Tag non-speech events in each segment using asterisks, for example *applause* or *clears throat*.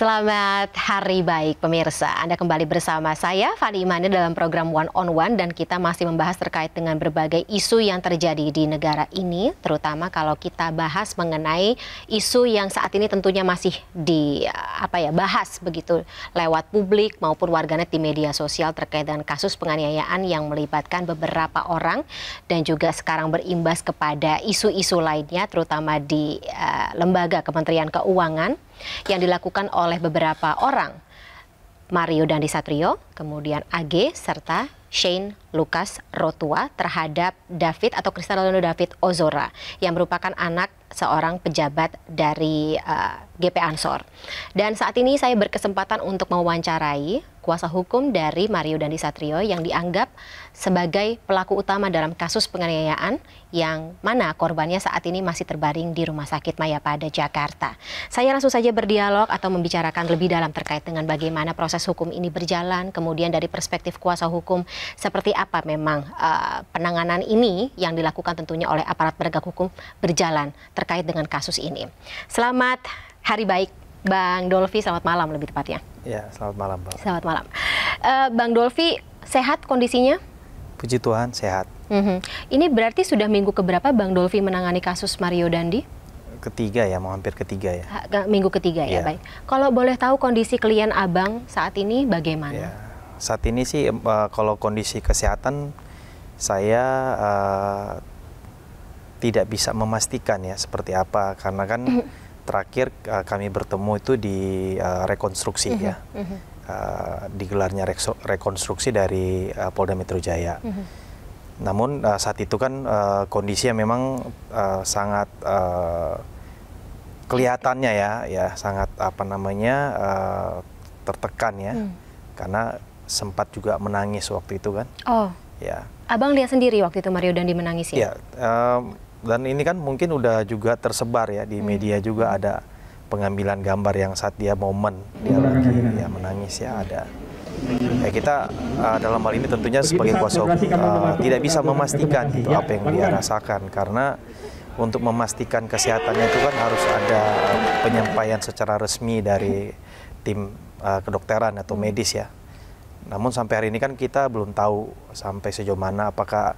Selamat hari baik pemirsa. Anda kembali bersama saya Fani Imani dalam program One on One dan kita masih membahas terkait dengan berbagai isu yang terjadi di negara ini, terutama kalau kita bahas mengenai isu yang saat ini tentunya masih di eh, apa ya bahas begitu lewat publik maupun warganet di media sosial terkait dengan kasus penganiayaan yang melibatkan beberapa orang dan juga sekarang berimbas kepada isu-isu lainnya terutama di uh, lembaga Kementerian Keuangan yang dilakukan oleh beberapa orang. Mario Dandi Satrio, kemudian AG, serta Shane Lucas Rotua terhadap David atau Cristiano David Ozora yang merupakan anak seorang pejabat dari uh, eh, GP Ansor. Dan saat ini saya berkesempatan untuk mewawancarai kuasa hukum dari Mario Dandi Satrio yang dianggap sebagai pelaku utama dalam kasus penganiayaan yang mana korbannya saat ini masih terbaring di Rumah Sakit Maya pada Jakarta. Saya langsung saja berdialog atau membicarakan lebih dalam terkait dengan bagaimana proses hukum ini berjalan, kemudian dari perspektif kuasa hukum seperti apa memang uh, penanganan ini yang dilakukan tentunya oleh aparat penegak hukum berjalan terkait dengan kasus ini. Selamat hari baik Bang Dolfi, selamat malam lebih tepatnya. Ya, selamat malam, Bang. Selamat malam. Uh, Bang Dolfi, sehat kondisinya? puji Tuhan sehat. Mm -hmm. Ini berarti sudah minggu keberapa Bang Dolfi menangani kasus Mario Dandi? Ketiga ya, mau hampir ketiga ya. Minggu ketiga ya, iya. baik. Kalau boleh tahu kondisi klien Abang saat ini bagaimana? Yeah. Saat ini sih uh, kalau kondisi kesehatan saya uh, tidak bisa memastikan ya seperti apa karena kan mhm. terakhir uh, kami bertemu itu di uh, rekonstruksi mm -hmm. ya. Mm -hmm Eh, digelarnya rekonstruksi dari uh, Polda Metro Jaya. Mm -hmm. Namun uh, saat itu kan uh, kondisi memang uh, sangat uh, kelihatannya ya, ya sangat apa namanya uh, tertekan ya, mm. karena sempat juga menangis waktu itu kan. Oh. Ya. Abang lihat sendiri waktu itu Mario Dandi menangis ya. Ya. Um, dan ini kan mungkin udah juga tersebar ya di mm. media juga ada pengambilan gambar yang saat dia momen dia lagi ya menangis ya ada ya kita uh, dalam hal ini tentunya sebagai kuasa hukum uh, tidak bisa memastikan itu ya, apa yang dia rasakan karena untuk memastikan kesehatannya itu kan harus ada penyampaian secara resmi dari tim uh, kedokteran atau medis ya. Namun sampai hari ini kan kita belum tahu sampai sejauh mana apakah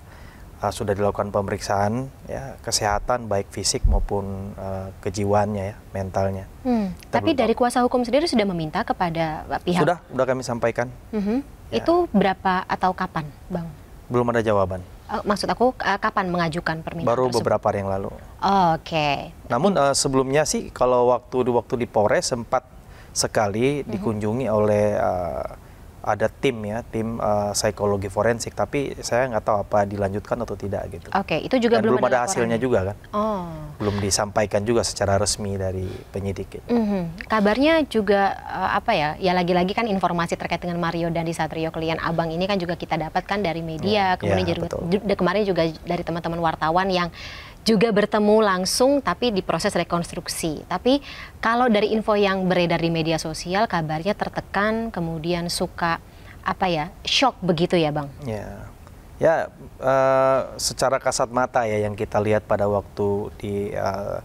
Eh, sudah dilakukan pemeriksaan ya kesehatan baik fisik maupun uh, kejiwaannya ya mentalnya. Hmm. Tapi Tapi dari kuasa hukum sendiri sudah meminta kepada eh, pihak. Sudah, sudah kami sampaikan. Uh mm-hmm. -huh. ya. Itu berapa atau kapan, bang? Belum ada jawaban. Uh, maksud aku uh, kapan mengajukan permintaan? Baru tersebut? beberapa hari yang lalu. Oh, Oke. Okay. Namun uh, sebelumnya sih kalau waktu waktu di Polres sempat sekali uh mm-hmm. -huh. dikunjungi oleh uh, ada tim ya, tim uh, psikologi forensik, tapi saya nggak tahu apa dilanjutkan atau tidak gitu. Oke, okay, itu juga Dan belum, belum ada, hasilnya juga kan? Oh. Belum disampaikan juga secara resmi dari penyidik. Gitu. Mm -hmm. Kabarnya juga uh, apa ya? Ya lagi-lagi kan informasi terkait dengan Mario Dandi Satrio klien Abang ini kan juga kita dapatkan dari media, mm. kemudian yeah, juga, kemarin juga dari teman-teman wartawan yang juga bertemu langsung tapi diproses rekonstruksi. Tapi kalau dari info yang beredar di media sosial kabarnya tertekan kemudian suka apa ya shock begitu ya bang? Ya, ya uh, secara kasat mata ya yang kita lihat pada waktu di uh,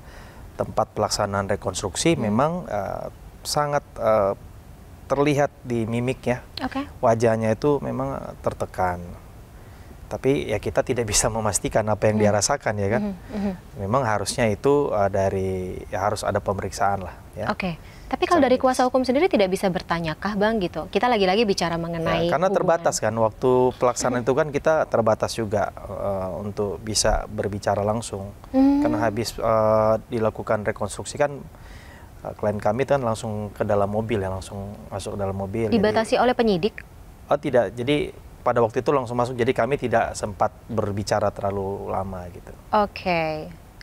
tempat pelaksanaan rekonstruksi hmm. memang uh, sangat uh, terlihat di ya okay. wajahnya itu memang tertekan tapi ya kita tidak bisa memastikan apa yang mm dia hmm. rasakan ya kan. Mm -hmm. Memang harusnya itu uh, dari ya harus ada pemeriksaan lah. Ya. Oke. Okay. Tapi kalau dari kuasa hukum sendiri tidak bisa bertanyakah bang gitu? Kita lagi-lagi bicara mengenai ya, karena hubungan. terbatas kan waktu pelaksanaan hmm. itu kan kita terbatas juga uh, untuk bisa berbicara langsung. Hmm. Karena habis uh, dilakukan rekonstruksi kan uh, klien kami kan langsung ke dalam mobil ya langsung masuk ke dalam mobil. Dibatasi jadi, oleh penyidik? Oh tidak, jadi pada waktu itu langsung masuk jadi kami tidak sempat berbicara terlalu lama gitu. Oke. Okay.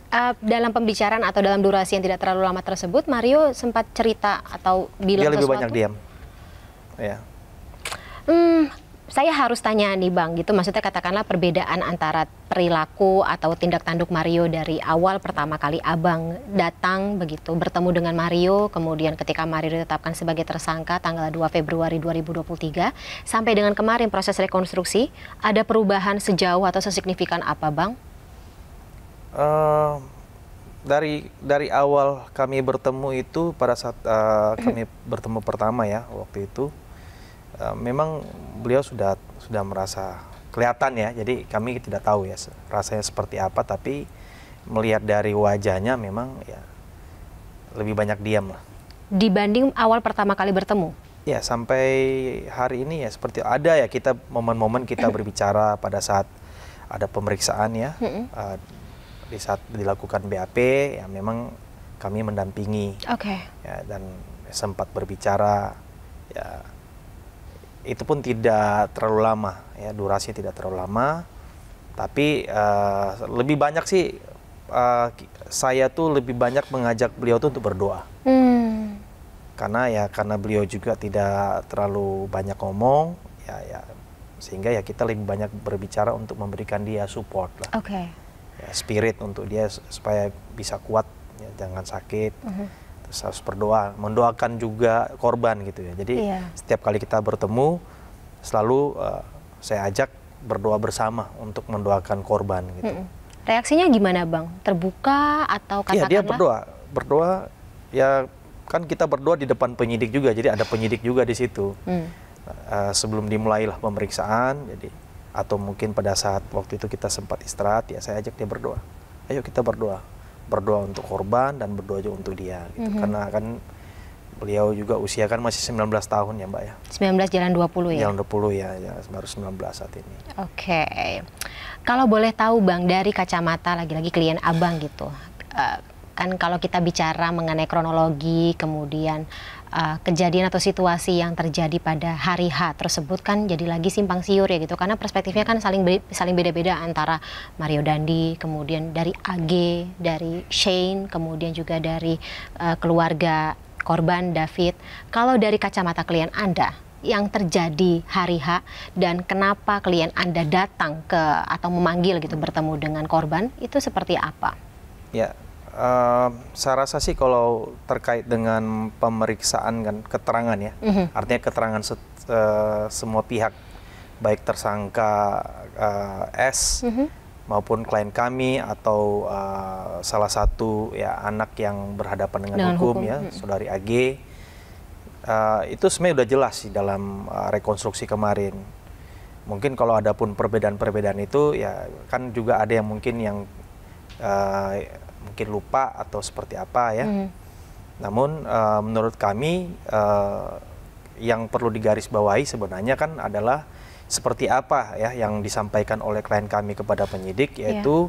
Uh, eh, dalam pembicaraan atau dalam durasi yang tidak terlalu lama tersebut, Mario sempat cerita atau bilang sesuatu. Dia lebih sesuatu? banyak diam. Ya. Hmm, saya harus tanya nih Bang gitu maksudnya katakanlah perbedaan antara perilaku atau tindak tanduk Mario dari awal pertama kali Abang datang begitu bertemu dengan Mario kemudian ketika Mario ditetapkan sebagai tersangka tanggal 2 Februari 2023 sampai dengan kemarin proses rekonstruksi ada perubahan sejauh atau sesignifikan apa Bang? Uh, dari dari awal kami bertemu itu pada saat uh, kami bertemu pertama ya waktu itu Eh, memang beliau sudah sudah merasa kelihatan ya. Jadi kami tidak tahu ya rasanya seperti apa, tapi melihat dari wajahnya memang ya lebih banyak diam lah. Dibanding awal pertama kali bertemu? Ya sampai hari ini ya seperti ada ya kita momen-momen kita berbicara pada saat ada pemeriksaan ya uh, di saat dilakukan BAP ya memang kami mendampingi okay. ya, dan sempat berbicara ya itu pun tidak terlalu lama ya durasinya tidak terlalu lama tapi uh, lebih banyak sih uh, saya tuh lebih banyak mengajak beliau tuh untuk berdoa hmm. karena ya karena beliau juga tidak terlalu banyak ngomong ya ya sehingga ya kita lebih banyak berbicara untuk memberikan dia support lah okay. ya, spirit untuk dia supaya bisa kuat ya, jangan sakit uh mhm. -huh terus harus berdoa mendoakan juga korban gitu ya jadi iya. setiap kali kita bertemu selalu uh, saya ajak berdoa bersama untuk mendoakan korban gitu mm -mm. reaksinya gimana bang terbuka atau katakanlah iya dia berdoa berdoa ya kan kita berdoa di depan penyidik juga jadi ada penyidik juga di situ mm. uh, sebelum dimulailah pemeriksaan jadi atau mungkin pada saat waktu itu kita sempat istirahat ya saya ajak dia berdoa ayo kita berdoa berdoa untuk korban dan berdoa juga untuk dia gitu. mm-hmm. karena kan beliau juga usia kan masih 19 tahun ya Mbak ya. 19 jalan 20 ya. Jalan 20 ya, ya baru 19 saat ini. Oke. Okay. Kalau boleh tahu Bang dari kacamata lagi-lagi klien Abang gitu. Uh, kan kalau kita bicara mengenai kronologi kemudian uh, kejadian atau situasi yang terjadi pada hari H tersebut kan jadi lagi simpang siur ya gitu karena perspektifnya kan saling be saling beda-beda antara Mario Dandi kemudian dari AG dari Shane kemudian juga dari uh, keluarga korban David kalau dari kacamata klien Anda yang terjadi hari H dan kenapa klien Anda datang ke atau memanggil gitu bertemu dengan korban itu seperti apa? Ya, saya rasa sih kalau terkait dengan pemeriksaan kan keterangan ya, mm-hmm. artinya keterangan se uh, semua pihak baik tersangka uh, S mm-hmm. maupun klien kami atau uh, salah satu ya anak yang berhadapan dengan, dengan hukum, hukum ya, mm-hmm. saudari AG uh, itu sebenarnya sudah jelas sih dalam uh, rekonstruksi kemarin. Mungkin kalau ada pun perbedaan-perbedaan itu ya kan juga ada yang mungkin yang uh, mungkin lupa atau seperti apa ya. Mm. Namun uh, menurut kami uh, yang perlu digarisbawahi sebenarnya kan adalah seperti apa ya yang disampaikan oleh klien kami kepada penyidik iya. yaitu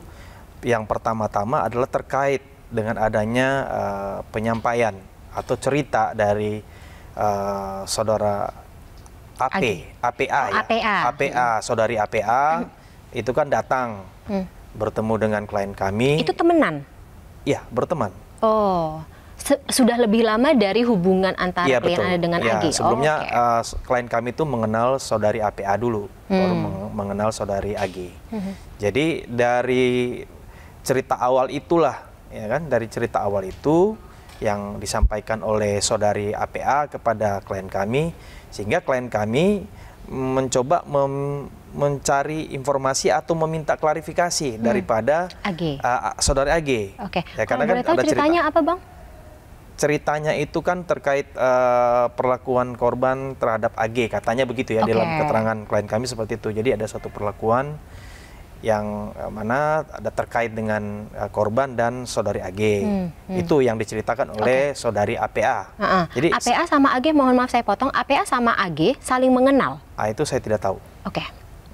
yeah. yang pertama-tama adalah terkait dengan adanya uh, penyampaian atau cerita dari uh, saudara AP, APA oh, ya. APA, APA hmm. saudari APA hmm. itu kan datang hmm. bertemu dengan klien kami. Itu temenan Iya, berteman. Oh, sudah lebih lama dari hubungan antara ya, klien Anda dengan ya, Agi. Sebelumnya oh, okay. uh, klien kami itu mengenal saudari APA dulu, hmm. baru mengenal saudari Agi. Hmm. Jadi dari cerita awal itulah, ya kan, dari cerita awal itu yang disampaikan oleh saudari APA kepada klien kami, sehingga klien kami mencoba mem mencari informasi atau meminta klarifikasi hmm. daripada AG. Uh, saudara AG. Oke. Okay. Ya, karena kan ada ceritanya cerita. apa, Bang? Ceritanya itu kan terkait uh, perlakuan korban terhadap AG, katanya begitu ya okay. dalam keterangan klien kami seperti itu. Jadi ada satu perlakuan yang eh, mana ada terkait dengan eh, korban dan saudari AG. Hmm, hmm. Itu yang diceritakan oleh okay. saudari APA. Uh -uh. Jadi APA sama AG, mohon maaf saya potong, APA sama AG saling mengenal. Ah itu saya tidak tahu. Oke. Okay.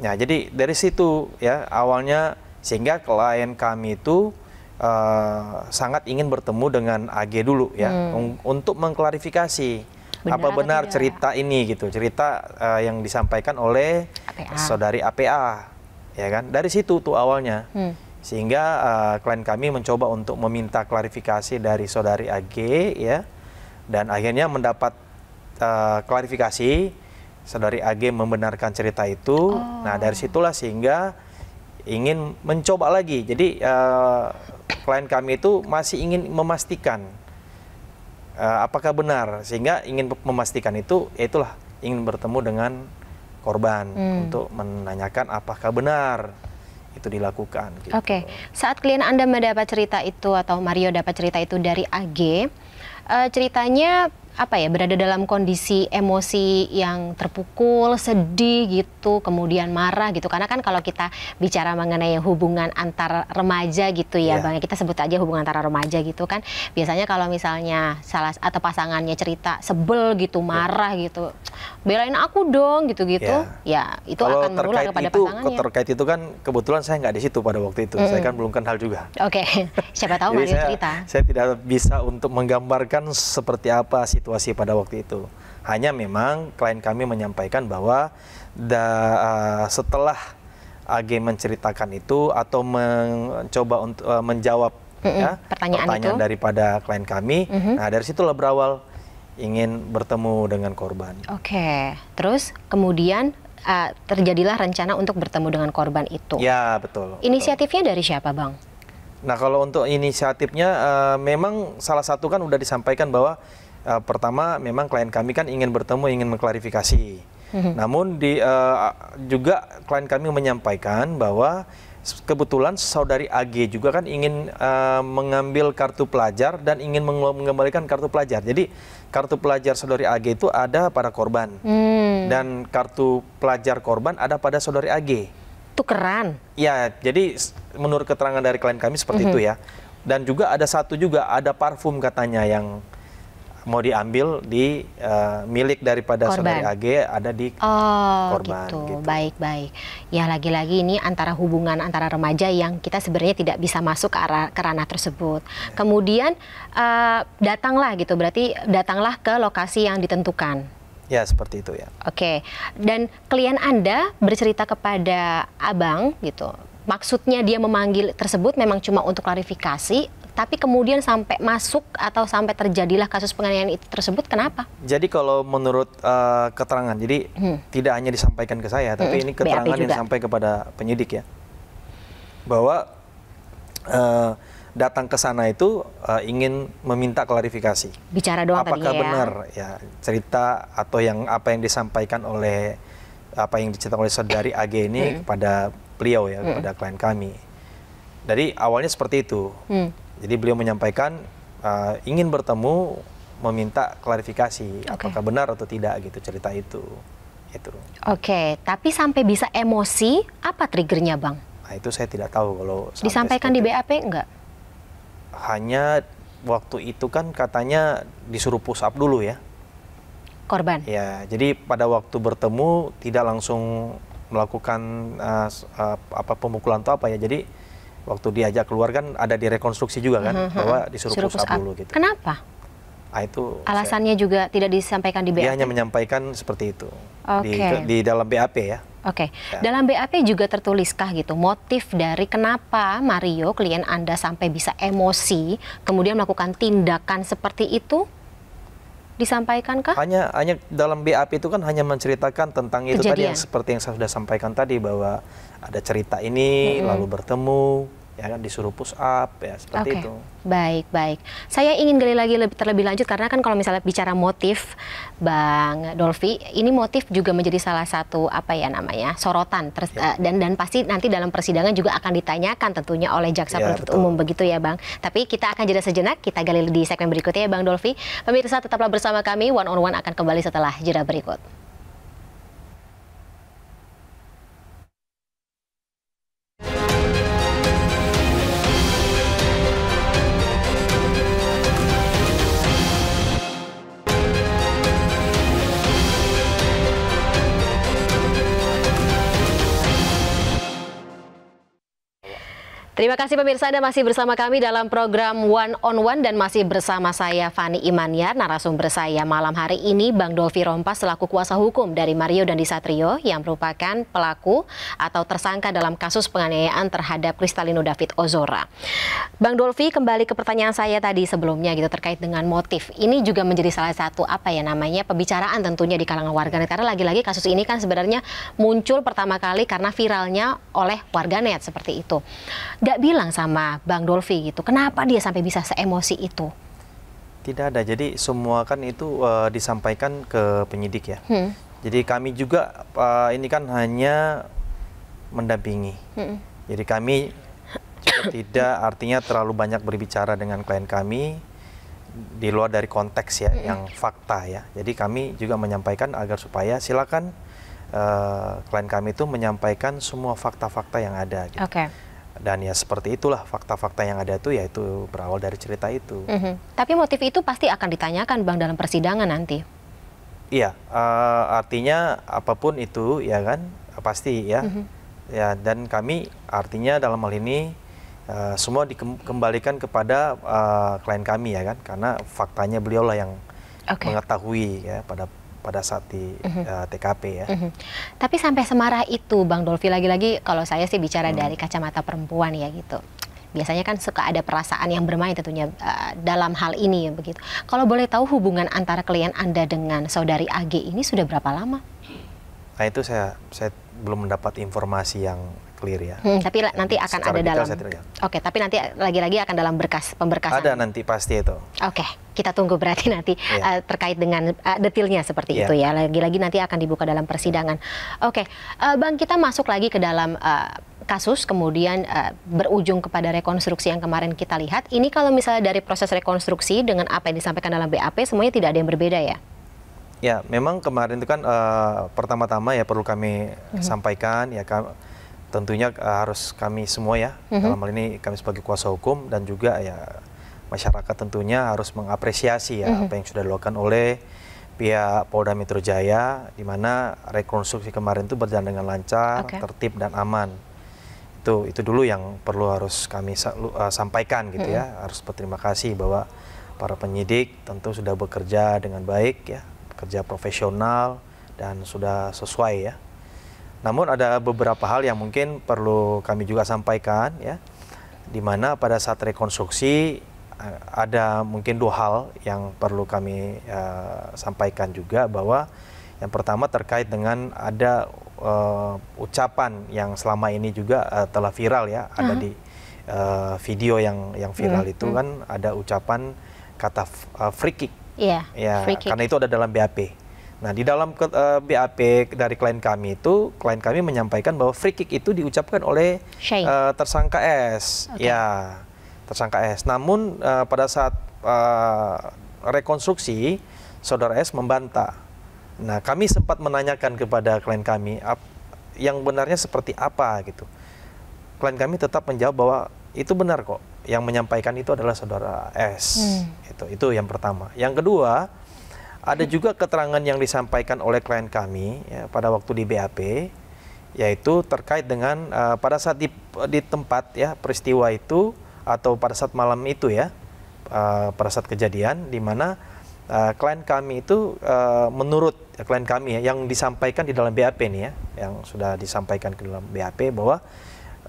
Ya, nah, jadi dari situ ya awalnya sehingga klien kami itu uh, sangat ingin bertemu dengan AG dulu ya hmm. untuk mengklarifikasi benar apa benar cerita ini gitu cerita uh, yang disampaikan oleh APA. saudari APA ya kan dari situ tuh awalnya hmm. sehingga uh, klien kami mencoba untuk meminta klarifikasi dari saudari AG ya dan akhirnya mendapat uh, klarifikasi saudari AG membenarkan cerita itu oh. nah dari oh. situlah sehingga ingin mencoba lagi jadi uh, klien kami itu masih ingin memastikan uh, apakah benar sehingga ingin memastikan itu ya itulah ingin bertemu dengan korban hmm. untuk menanyakan apakah benar itu dilakukan. Gitu. Oke, okay. saat klien Anda mendapat cerita itu atau Mario dapat cerita itu dari AG, uh, eh, ceritanya apa ya berada dalam kondisi emosi yang terpukul, sedih gitu, kemudian marah gitu. Karena kan kalau kita bicara mengenai hubungan antar remaja gitu ya, yeah. Bang, ya, kita sebut aja hubungan antara remaja gitu kan. Biasanya kalau misalnya salah atau pasangannya cerita sebel gitu, iya. marah yeah. gitu. Belain aku dong gitu-gitu. Yeah. Ya, itu kalau akan menular kepada itu, pasangannya. terkait itu kan kebetulan saya nggak di situ pada waktu itu. Mm Saya kan belum kenal juga. Oke. Okay. *laughs* Siapa tahu Mario cerita. Saya tidak bisa untuk menggambarkan seperti apa sih situasi pada waktu itu. Hanya memang klien kami menyampaikan bahwa da, uh, setelah AG menceritakan itu atau mencoba untuk uh, eh, menjawab mm -mm, ya, pertanyaan, pertanyaan itu. daripada klien kami, mm -hmm. nah dari situlah berawal ingin bertemu dengan korban. Oke, okay. terus kemudian uh, terjadilah rencana untuk bertemu dengan korban itu. Ya betul. Inisiatifnya betul. dari siapa, bang? Nah kalau untuk inisiatifnya uh, memang salah satu kan udah disampaikan bahwa uh, pertama memang klien kami kan ingin bertemu, ingin mengklarifikasi. Mhm. Namun di uh, juga klien kami menyampaikan bahwa kebetulan saudari AG juga kan ingin uh, mengambil kartu pelajar dan ingin mengembalikan kartu pelajar. Jadi kartu pelajar saudari AG itu ada pada korban hmm. dan kartu pelajar korban ada pada saudari AG. itu Tukeran. Ya, jadi menurut keterangan dari klien kami seperti hmm itu mhm. ya. Dan juga ada satu juga ada parfum katanya yang mau diambil di uh, milik daripada korban. saudari AG ada di oh, korban. Gitu. gitu. Baik baik. Ya lagi-lagi ini antara hubungan antara remaja yang kita sebenarnya tidak bisa masuk ke arah kerana tersebut. Ya. Kemudian uh, datanglah gitu berarti datanglah ke lokasi yang ditentukan. Ya, seperti itu ya. Oke. Okay. Dan klien Anda bercerita kepada Abang gitu. Maksudnya dia memanggil tersebut memang cuma untuk klarifikasi tapi kemudian sampai masuk atau sampai terjadilah kasus penganiayaan itu tersebut kenapa? Jadi kalau menurut uh, keterangan, jadi hmm. tidak hanya disampaikan ke saya, tapi hmm. ini keterangan yang sampai kepada penyidik ya, bahwa uh, datang ke sana itu uh, ingin meminta klarifikasi. Bicara doang Apakah ya? benar ya. cerita atau yang apa yang disampaikan oleh apa yang diceritakan oleh saudari AG ini hmm. kepada beliau ya hmm. kepada klien kami. Dari awalnya seperti itu. Hmm. Jadi beliau menyampaikan uh, ingin bertemu meminta klarifikasi okay. apakah benar atau tidak gitu cerita itu. Itu. Oke, okay, tapi sampai bisa emosi apa triggernya, Bang? Nah, itu saya tidak tahu kalau disampaikan di BAP enggak? Hanya waktu itu kan katanya disuruh push up dulu ya. Korban. Ya, jadi pada waktu bertemu tidak langsung melakukan uh, uh, apa pemukulan atau apa ya. Jadi waktu diajak keluar kan ada direkonstruksi juga kan mm -hmm. bahwa disuruh Suruh push up, dulu gitu. Kenapa? Ah, itu alasannya saya, juga tidak disampaikan di BAP. Dia hanya menyampaikan seperti itu okay. di, di dalam BAP ya. Oke, okay. ya. dalam BAP juga tertuliskah gitu motif dari kenapa Mario klien anda sampai bisa emosi kemudian melakukan tindakan seperti itu disampaikankah? Hanya hanya dalam BAP itu kan hanya menceritakan tentang Kejadian. itu tadi yang seperti yang saya sudah sampaikan tadi bahwa ada cerita ini hmm. lalu bertemu ya kan disuruh push up ya seperti okay. itu. Baik, baik. Saya ingin gali lagi lebih terlebih lanjut karena kan kalau misalnya bicara motif Bang Dolfi, ini motif juga menjadi salah satu apa ya namanya? sorotan ter ya. Eh, dan dan pasti nanti dalam persidangan juga akan ditanyakan tentunya oleh jaksa ya, penuntut umum begitu ya, Bang. Tapi kita akan jeda sejenak, kita gali di segmen berikutnya ya, Bang Dolfi. Pemirsa tetaplah bersama kami One on One akan kembali setelah jeda berikut. Terima kasih pemirsa Anda masih bersama kami dalam program One on One dan masih bersama saya Fani Imaniar. Narasumber saya malam hari ini Bang Dolfi Rompas selaku kuasa hukum dari Mario dan Disatrio yang merupakan pelaku atau tersangka dalam kasus penganiayaan terhadap Kristalino David Ozora. Bang Dolfi kembali ke pertanyaan saya tadi sebelumnya gitu terkait dengan motif. Ini juga menjadi salah satu apa ya namanya pembicaraan tentunya di kalangan warganet karena lagi-lagi kasus ini kan sebenarnya muncul pertama kali karena viralnya oleh warganet seperti itu. Dan nggak bilang sama Bang Dolfi gitu? Kenapa dia sampai bisa seemosi itu? Tidak ada. Jadi semua kan itu uh, disampaikan ke penyidik ya. Hmm. Jadi kami juga uh, ini kan hanya mendampingi. Hmm. Jadi kami tidak artinya terlalu banyak berbicara dengan klien kami di luar dari konteks ya hmm. yang fakta ya. Jadi kami juga menyampaikan agar supaya silakan uh, klien kami itu menyampaikan semua fakta-fakta yang ada. Gitu. Okay dan ya seperti itulah fakta-fakta yang ada itu yaitu berawal dari cerita itu. Mm -hmm. Tapi motif itu pasti akan ditanyakan bang dalam persidangan nanti. Iya, uh, artinya apapun itu ya kan pasti ya, mm -hmm. ya dan kami artinya dalam hal ini uh, semua dikembalikan kepada uh, klien kami ya kan karena faktanya beliaulah yang okay. mengetahui ya pada pada saat di mm -hmm. uh, eh, TKP ya. Mm -hmm. Tapi sampai semarah itu Bang Dolfi lagi-lagi kalau saya sih bicara mm. dari kacamata perempuan ya gitu. Biasanya kan suka ada perasaan yang bermain tentunya uh, dalam hal ini ya begitu. Kalau boleh tahu hubungan antara klien Anda dengan saudari AG ini sudah berapa lama? Nah itu saya saya belum mendapat informasi yang clear ya. Hmm, tapi nanti akan ada dalam. Oke, okay, tapi nanti lagi-lagi akan dalam berkas pemberkasan. Ada nanti pasti itu. Oke, okay, kita tunggu berarti nanti yeah. Iya. uh, terkait dengan uh, detailnya seperti yeah. itu ya. Lagi-lagi nanti akan dibuka dalam persidangan. Oke, okay. uh, eh, Bang kita masuk lagi ke dalam uh, kasus kemudian uh, berujung kepada rekonstruksi yang kemarin kita lihat. Ini kalau misalnya dari proses rekonstruksi dengan apa yang disampaikan dalam BAP semuanya tidak ada yang berbeda ya? Ya, memang kemarin itu kan uh, pertama-tama ya perlu kami mm -hmm. sampaikan ya kami tentunya eh, harus kami semua ya mm -hmm. dalam hal ini kami sebagai kuasa hukum dan juga ya masyarakat tentunya harus mengapresiasi ya mm -hmm. apa yang sudah dilakukan oleh pihak Polda Metro Jaya di mana rekonstruksi kemarin itu berjalan dengan lancar, okay. tertib dan aman. Itu itu dulu yang perlu harus kami uh, sampaikan gitu mm -hmm. ya. Mhm. Harus berterima kasih bahwa para penyidik tentu sudah bekerja dengan baik ya, bekerja profesional dan sudah sesuai ya namun ada beberapa hal yang mungkin perlu kami juga sampaikan ya, di mana pada saat rekonstruksi eh, ada mungkin dua hal yang perlu kami uh, sampaikan juga bahwa yang pertama terkait dengan ada uh, ucapan yang selama ini juga uh, telah viral ya, uh -huh. ada di uh, video yang yang viral hmm, itu hmm. kan ada ucapan kata uh, free kick. Yeah, ya, free kick. karena itu ada dalam BAP. Nah, di dalam uh, eh, BAP dari klien kami itu, klien kami menyampaikan bahwa free kick itu diucapkan oleh uh, tersangka S. Okay. Ya, tersangka S. Namun uh, pada saat uh, rekonstruksi, saudara S membantah. Nah, kami sempat menanyakan kepada klien kami yang benarnya seperti apa gitu. Klien kami tetap menjawab bahwa itu benar kok. Yang menyampaikan itu adalah saudara S. Hmm. Itu itu yang pertama. Yang kedua, ada juga keterangan yang disampaikan oleh klien kami ya, pada waktu di BAP, yaitu terkait dengan uh, pada saat di, di tempat ya peristiwa itu atau pada saat malam itu ya, uh, pada saat kejadian di mana uh, klien kami itu uh, menurut ya, klien kami ya yang disampaikan di dalam BAP nih ya, yang sudah disampaikan ke dalam BAP bahwa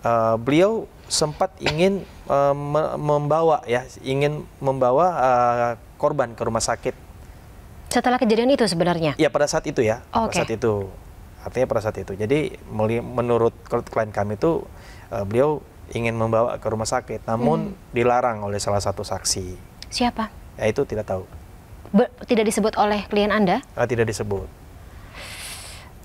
uh, beliau sempat ingin uh, membawa ya ingin membawa uh, korban ke rumah sakit setelah kejadian itu sebenarnya? Ya pada saat itu ya, okay. pada saat itu. Artinya pada saat itu. Jadi menurut klien kami itu uh, eh, beliau ingin membawa ke rumah sakit, namun hmm. dilarang oleh salah satu saksi. Siapa? Ya itu tidak tahu. Be tidak disebut oleh klien Anda? Uh, tidak disebut.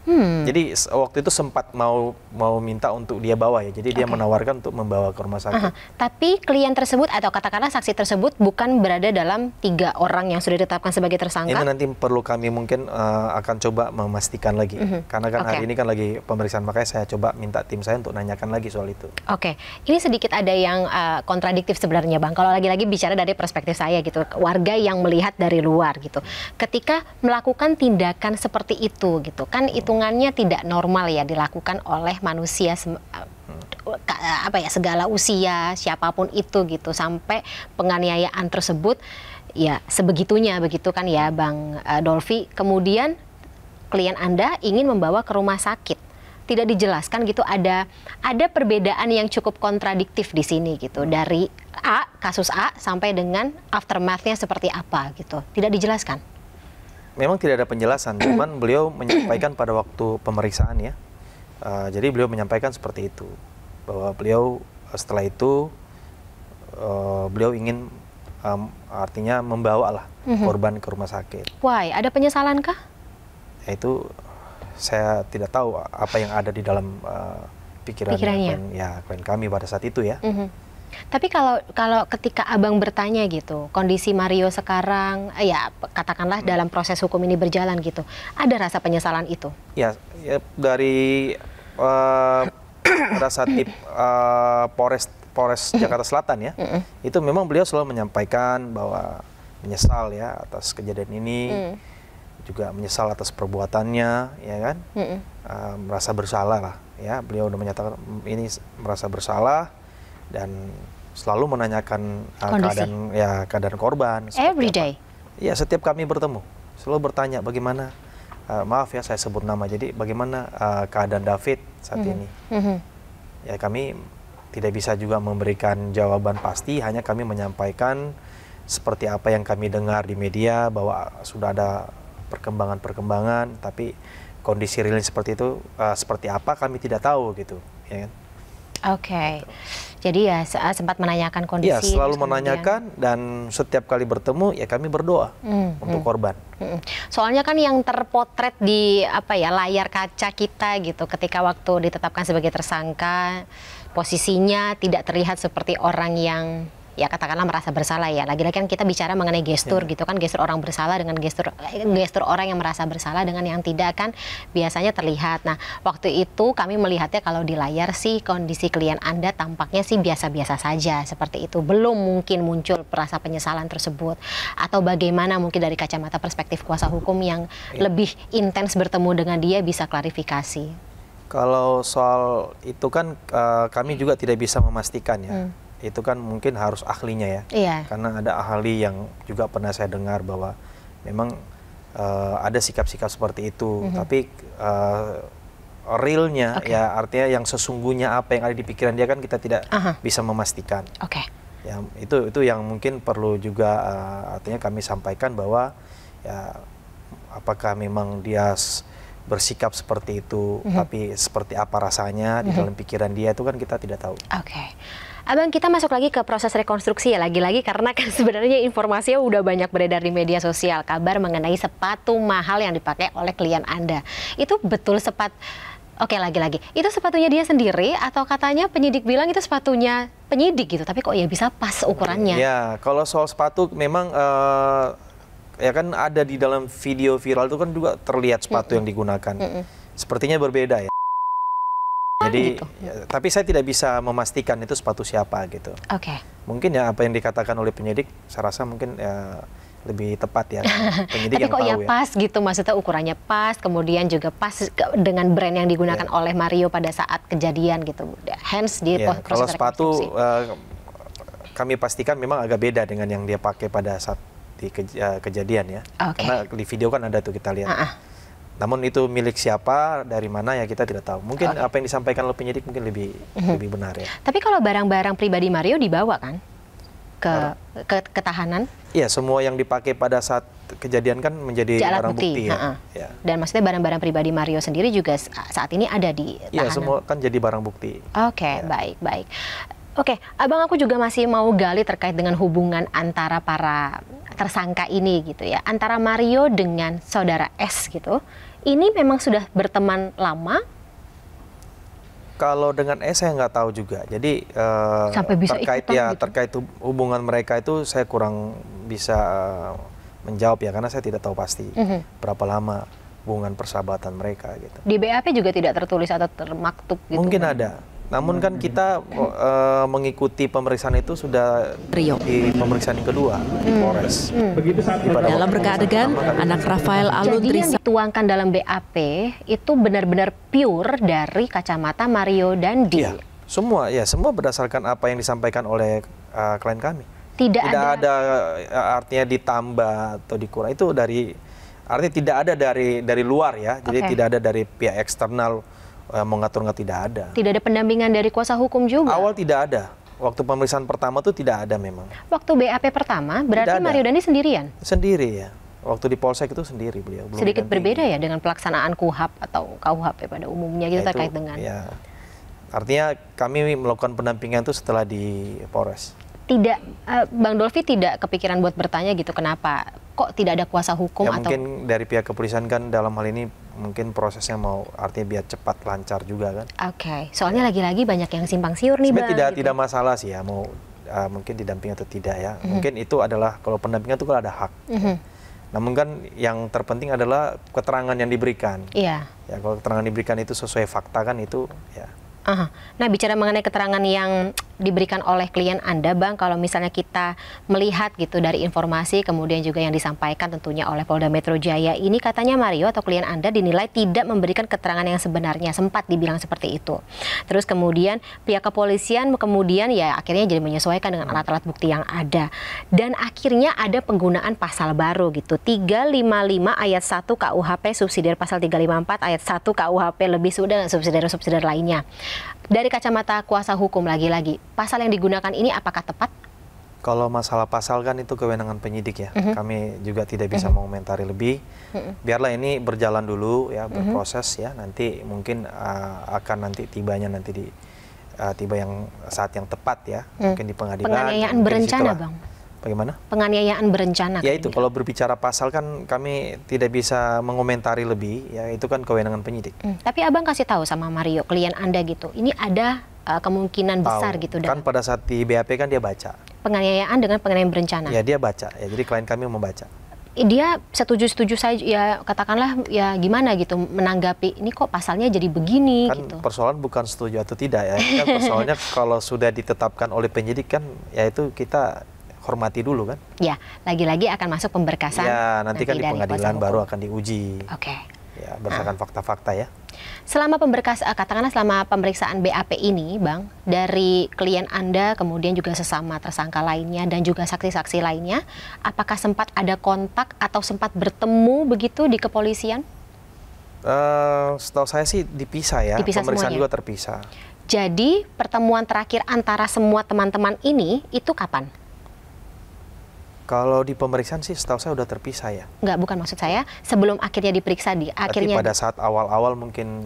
Hmm. Jadi waktu itu sempat mau mau minta untuk dia bawa ya. Jadi okay. dia menawarkan untuk membawa ke rumah sakit. Aha. Tapi klien tersebut atau katakanlah saksi tersebut bukan berada dalam tiga orang yang sudah ditetapkan sebagai tersangka. Ini nanti perlu kami mungkin uh, akan coba memastikan lagi. Mm -hmm. Karena kan okay. hari ini kan lagi pemeriksaan makanya saya coba minta tim saya untuk nanyakan lagi soal itu. Oke. Okay. Ini sedikit ada yang uh, kontradiktif sebenarnya Bang. Kalau lagi-lagi bicara dari perspektif saya gitu, warga yang melihat dari luar gitu. Ketika melakukan tindakan seperti itu gitu, kan itu hitungannya tidak normal ya dilakukan oleh manusia apa ya segala usia siapapun itu gitu sampai penganiayaan tersebut ya sebegitunya begitu kan ya Bang e, Dolfi kemudian klien Anda ingin membawa ke rumah sakit tidak dijelaskan gitu ada ada perbedaan yang cukup kontradiktif di sini gitu dari A kasus A sampai dengan aftermathnya seperti apa gitu tidak dijelaskan memang tidak ada penjelasan, *clears throat* cuman beliau menyampaikan pada waktu pemeriksaan ya. Uh, jadi beliau menyampaikan seperti itu bahwa beliau eh, setelah itu uh, beliau ingin um, artinya membawa lah mm-hmm. korban ke rumah sakit. Why? Ada penyesalan kah? Ya, itu saya tidak tahu apa yang ada di dalam uh, pikiran klien, ya klien kami pada saat itu ya. Mm-hmm. Tapi kalau kalau ketika Abang bertanya gitu, kondisi Mario sekarang eh, ya katakanlah hmm. dalam proses hukum ini berjalan gitu, ada rasa penyesalan itu? Ya, ya dari uh, *coughs* rasa tip uh, Polres Polres *coughs* Jakarta Selatan ya, itu memang beliau selalu menyampaikan bahwa menyesal ya atas kejadian ini. Mm. juga menyesal atas perbuatannya, ya kan, Uh, merasa bersalah lah, ya beliau sudah menyatakan ini merasa bersalah, dan selalu menanyakan uh, keadaan ya keadaan korban. Every day. Iya setiap kami bertemu selalu bertanya bagaimana uh, maaf ya saya sebut nama jadi bagaimana uh, keadaan David saat mm -hmm. ini. Mm -hmm. Ya kami tidak bisa juga memberikan jawaban pasti hanya kami menyampaikan seperti apa yang kami dengar di media bahwa sudah ada perkembangan-perkembangan tapi kondisi realnya seperti itu uh, seperti apa kami tidak tahu gitu ya kan? Oke. Okay. Jadi ya ah, sempat menanyakan iya, kondisi. Ya selalu menanyakan ya. dan setiap kali bertemu ya kami berdoa hmm, untuk hmm. korban. Hmm, hmm. Soalnya kan yang terpotret di apa ya layar kaca kita gitu ketika waktu ditetapkan sebagai tersangka posisinya tidak terlihat seperti orang yang ya katakanlah merasa bersalah ya lagi-lagi kan kita bicara mengenai gestur yeah. gitu kan gestur orang bersalah dengan gestur eh, gestur orang yang merasa bersalah dengan yang tidak kan biasanya terlihat nah waktu itu kami melihatnya kalau di layar sih kondisi klien anda tampaknya sih biasa-biasa saja seperti itu belum mungkin muncul rasa penyesalan tersebut atau bagaimana mungkin dari kacamata perspektif kuasa hukum yang yeah. lebih intens bertemu dengan dia bisa klarifikasi kalau soal itu kan uh, kami juga tidak bisa memastikan ya. Hmm itu kan mungkin harus ahlinya ya. Iya. Karena ada ahli yang juga pernah saya dengar bahwa memang uh, ada sikap-sikap seperti itu, mm-hmm. tapi uh, realnya okay. ya artinya yang sesungguhnya apa yang ada di pikiran dia kan kita tidak uh-huh. bisa memastikan. Oke. Okay. Ya itu itu yang mungkin perlu juga uh, artinya kami sampaikan bahwa ya apakah memang dia bersikap seperti itu, mm-hmm. tapi seperti apa rasanya mm-hmm. di mhm. dalam pikiran dia itu kan kita tidak tahu. Oke. Okay. Abang kita masuk lagi ke proses rekonstruksi ya lagi-lagi karena kan *laughs* sebenarnya informasinya udah banyak beredar di media sosial kabar mengenai sepatu mahal yang dipakai oleh klien Anda. Itu betul sepat Oke lagi-lagi, itu sepatunya dia sendiri atau katanya penyidik bilang itu sepatunya penyidik gitu, tapi kok ya bisa pas ukurannya? Ya, kalau soal sepatu memang uh, ya kan ada di dalam video viral itu kan juga terlihat sepatu mm -mm. yang digunakan. Mm -mm. Sepertinya berbeda ya. Jadi, gitu. Ya, tapi saya tidak bisa memastikan itu sepatu siapa gitu. Oke. Okay. Mungkin ya apa yang dikatakan oleh penyidik, saya rasa mungkin ya, lebih tepat ya *laughs* penyidik Tapi yang kok ya tahu ya pas gitu maksudnya ukurannya pas kemudian juga pas dengan brand yang digunakan yeah. oleh Mario pada saat kejadian gitu Hands di yeah. Ya, kalau sepatu uh, kami pastikan memang agak beda dengan yang dia pakai pada saat di kej uh, eh, kejadian ya okay. karena di video kan ada tuh kita lihat uh -uh. Namun itu milik siapa, dari mana ya kita tidak tahu. Mungkin okay. apa yang disampaikan oleh penyidik mungkin lebih mm -hmm. lebih benar ya. Tapi kalau barang-barang pribadi Mario dibawa kan ke ke ketahanan? Iya, semua yang dipakai pada saat kejadian kan menjadi Jalan barang bukti, bukti ya. ya. Dan maksudnya barang-barang pribadi Mario sendiri juga saat ini ada di iya, tahanan. Iya, semua kan jadi barang bukti. Oke, okay, ya. baik, baik. Oke, okay, abang aku juga masih mau gali terkait dengan hubungan antara para tersangka ini gitu ya, antara Mario dengan saudara S gitu ini memang sudah berteman lama? Kalau dengan E saya nggak tahu juga. Jadi uh, Sampai bisa terkait ikutan, ya gitu. terkait hubungan mereka itu saya kurang bisa uh, menjawab ya karena saya tidak tahu pasti mm -hmm. berapa lama hubungan persahabatan mereka gitu. Di BAP juga tidak tertulis atau termaktub gitu. Mungkin kan? ada. Namun kan hmm. kita uh, mengikuti pemeriksaan itu sudah Rio. di pemeriksaan yang kedua hmm. di Polres. Hmm. Begitu dalam rekadegan anak Rafael Alun Jadi yang dituangkan dalam BAP itu benar-benar pure dari kacamata Mario Dandi. Ya, semua ya semua berdasarkan apa yang disampaikan oleh uh, klien kami. Tidak, tidak ada, ada eh, artinya ditambah atau dikurang itu dari artinya tidak ada dari dari luar ya. Jadi okay. tidak ada dari pihak eksternal Eh, nggak tidak ada. Tidak ada pendampingan dari kuasa hukum juga. Awal tidak ada. Waktu pemeriksaan pertama tuh tidak ada memang. Waktu BAP pertama berarti Mario Dandi sendirian? Sendiri ya. Waktu di Polsek itu sendiri beliau. Belum Sedikit berbeda ya dengan pelaksanaan KUHAP atau KUHP ya pada umumnya gitu Yaitu, terkait dengan. Ya. Artinya kami melakukan pendampingan itu setelah di Polres. Tidak, eh, Bang Dolfi tidak kepikiran buat bertanya gitu kenapa kok tidak ada kuasa hukum ya, atau mungkin dari pihak kepolisian kan dalam hal ini mungkin prosesnya mau artinya biar cepat lancar juga kan. Oke, okay. soalnya lagi-lagi ya. banyak yang simpang siur nih bang. Tidak gitu. tidak masalah sih ya mau uh, mungkin didampingi atau tidak ya. Mm -hmm. Mungkin itu adalah kalau pendampingan itu kalau ada hak. Mm -hmm. Namun kan yang terpenting adalah keterangan yang diberikan. Iya. Yeah. Ya kalau keterangan diberikan itu sesuai fakta kan itu ya. Aha. Nah bicara mengenai keterangan yang diberikan oleh klien Anda Bang kalau misalnya kita melihat gitu dari informasi kemudian juga yang disampaikan tentunya oleh Polda Metro Jaya ini katanya Mario atau klien Anda dinilai tidak memberikan keterangan yang sebenarnya sempat dibilang seperti itu. Terus kemudian pihak kepolisian kemudian ya akhirnya jadi menyesuaikan dengan alat-alat bukti yang ada dan akhirnya ada penggunaan pasal baru gitu 355 ayat 1 KUHP subsidiar pasal 354 ayat 1 KUHP lebih sudah subsidiar subsidiar lainnya. Dari kacamata kuasa hukum lagi-lagi, pasal yang digunakan ini apakah tepat? Kalau masalah pasal kan itu kewenangan penyidik ya. Mm -hmm. Kami juga tidak bisa mm -hmm. mengomentari lebih. Mm -hmm. Biarlah ini berjalan dulu ya, mhm. berproses ya. Nanti mungkin uh, akan nanti tibanya nanti di uh, tiba yang saat yang tepat ya. Mm. Mungkin di pengadilan. Penganiayaan berencana, Bang. Bagaimana? Penganiayaan berencana. Ya itu, kalau berbicara pasal kan kami tidak bisa mengomentari lebih, ya itu kan kewenangan penyidik. Hmm. Tapi abang kasih tahu sama Mario, klien anda gitu, ini ada uh, kemungkinan tahu. besar gitu. Kan pada saat di BAP kan dia baca. Penganiayaan dengan penganiayaan berencana. Ya dia baca, ya jadi klien kami membaca. Eh, dia setuju-setuju saja, ya katakanlah ya gimana gitu menanggapi ini kok pasalnya jadi begini kan gitu. persoalan bukan setuju atau tidak ya, kan persoalannya *laughs* kalau sudah ditetapkan oleh penyidik kan ya itu kita hormati dulu kan? Ya, lagi-lagi akan masuk pemberkasan. Ya, nanti, nanti kan di pengadilan baru akan diuji. Oke. Okay. Ya, berdasarkan ah. fakta-fakta ya. Selama pemberkas eh, katakanlah selama pemeriksaan BAP ini, Bang, dari klien Anda kemudian juga sesama tersangka lainnya dan juga saksi-saksi lainnya, apakah sempat ada kontak atau sempat bertemu begitu di kepolisian? Uh, setahu saya sih dipisah ya, dipisah pemeriksaan semuanya. juga terpisah. Jadi pertemuan terakhir antara semua teman-teman ini itu kapan? Kalau di pemeriksaan sih setahu saya udah terpisah ya. Enggak, bukan maksud saya. Sebelum akhirnya diperiksa di akhirnya Berarti pada saat awal-awal mungkin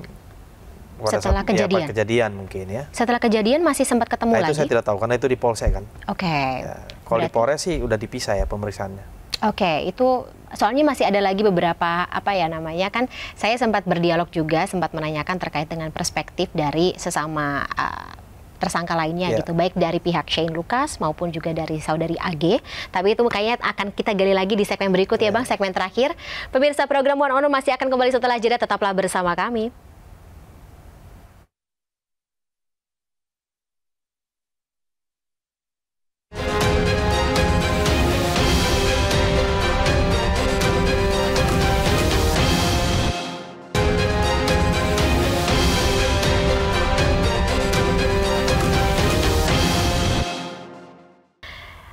pada setelah saat, ya, kejadian. Ya, kejadian mungkin ya. Setelah kejadian masih sempat ketemu nah, lagi. Itu saya tidak tahu karena itu di Polsek kan. Oke. Okay. Ya, kalau di Polres sih udah dipisah ya pemeriksaannya. Oke, okay, itu soalnya masih ada lagi beberapa apa ya namanya kan saya sempat berdialog juga sempat menanyakan terkait dengan perspektif dari sesama uh, tersangka lainnya yeah. gitu baik dari pihak Shane Lucas maupun juga dari saudari AG tapi itu kayaknya akan kita gali lagi di segmen berikut yeah. ya iya. Bang segmen terakhir pemirsa program One On masih akan kembali setelah jeda tetaplah bersama kami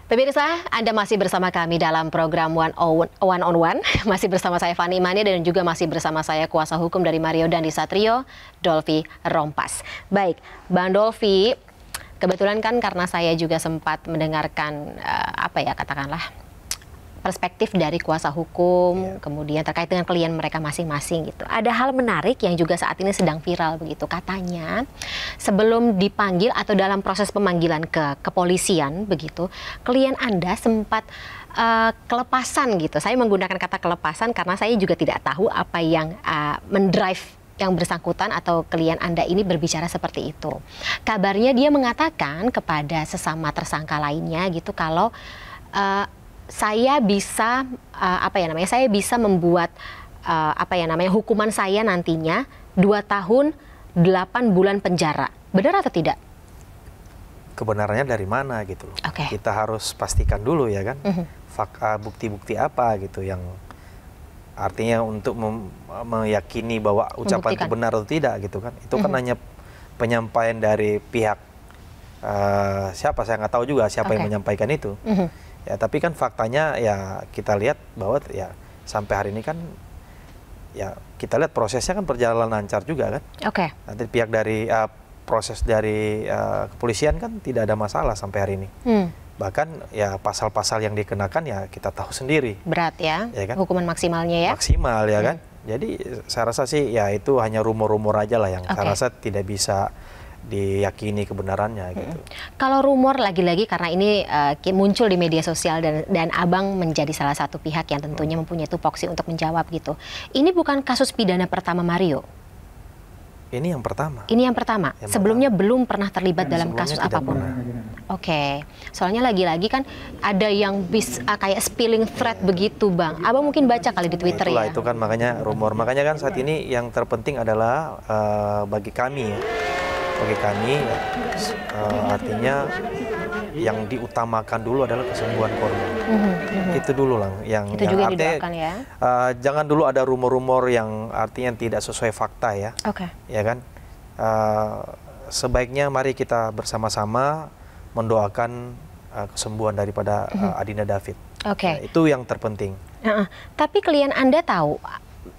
Pemirsa, Anda masih bersama kami dalam program One on One. *laughs* Masih bersama saya Fani Mani dan juga masih bersama saya kuasa hukum dari Mario Dandi Satrio, Dolfi Rompas. Baik, Bang Dolfi, kebetulan kan karena saya juga sempat mendengarkan eh, apa ya katakanlah perspektif dari kuasa hukum, yeah. kemudian terkait dengan klien mereka masing-masing gitu. Ada hal menarik yang juga saat ini sedang viral begitu. Katanya sebelum dipanggil atau dalam proses pemanggilan ke kepolisian begitu, klien Anda sempat uh, kelepasan gitu. Saya menggunakan kata kelepasan karena saya juga tidak tahu apa yang uh, mendrive yang bersangkutan atau klien Anda ini berbicara seperti itu. Kabarnya dia mengatakan kepada sesama tersangka lainnya gitu kalau uh, saya bisa uh, apa ya namanya? Saya bisa membuat uh, apa ya namanya hukuman saya nantinya dua tahun delapan bulan penjara. Benar atau tidak? Kebenarannya dari mana gitu loh. Okay. Kita harus pastikan dulu ya kan. Mm -hmm. bukti-bukti apa gitu yang artinya untuk meyakini bahwa ucapan itu benar atau tidak gitu kan. Itu kan mm -hmm. hanya penyampaian dari pihak uh, siapa saya nggak tahu juga siapa okay. yang menyampaikan itu. Mm -hmm Ya, tapi kan faktanya ya kita lihat bahwa ya sampai hari ini kan ya kita lihat prosesnya kan perjalanan lancar juga kan. Oke. Okay. Nanti pihak dari uh, proses dari uh, kepolisian kan tidak ada masalah sampai hari ini. Hmm. Bahkan ya pasal-pasal yang dikenakan ya kita tahu sendiri. Berat ya, ya kan? hukuman maksimalnya ya. Maksimal ya hmm. kan. Jadi saya rasa sih ya itu hanya rumor-rumor aja lah yang okay. saya rasa tidak bisa diyakini kebenarannya gitu. Kalau rumor lagi-lagi karena ini uh, muncul di media sosial dan dan Abang menjadi salah satu pihak yang tentunya mm. mempunyai tupoksi untuk menjawab gitu. Ini bukan kasus pidana pertama Mario. Ini yang pertama. Ini yang pertama. Yang sebelumnya pertama. belum pernah terlibat yang dalam kasus apapun. Oke. Okay. Soalnya lagi-lagi kan ada yang bis uh, kayak spilling thread begitu, Bang. Abang mungkin baca kali di nah, Twitter Itulah, ya. itu kan makanya rumor. Makanya kan saat ini yang terpenting adalah uh, bagi kami ya, bagi kami ya, uh, artinya yang diutamakan dulu adalah kesembuhan korban. Mm-hmm, mm-hmm. Itu dulu lah yang, Itu yang juga artinya ya. Uh, jangan dulu ada rumor-rumor yang artinya tidak sesuai fakta ya. Okay. Ya kan. Uh, sebaiknya mari kita bersama-sama mendoakan uh, kesembuhan daripada uh, Adinda David. Okay. Ya, uh, itu yang terpenting. Uh-uh. Tapi klien Anda tahu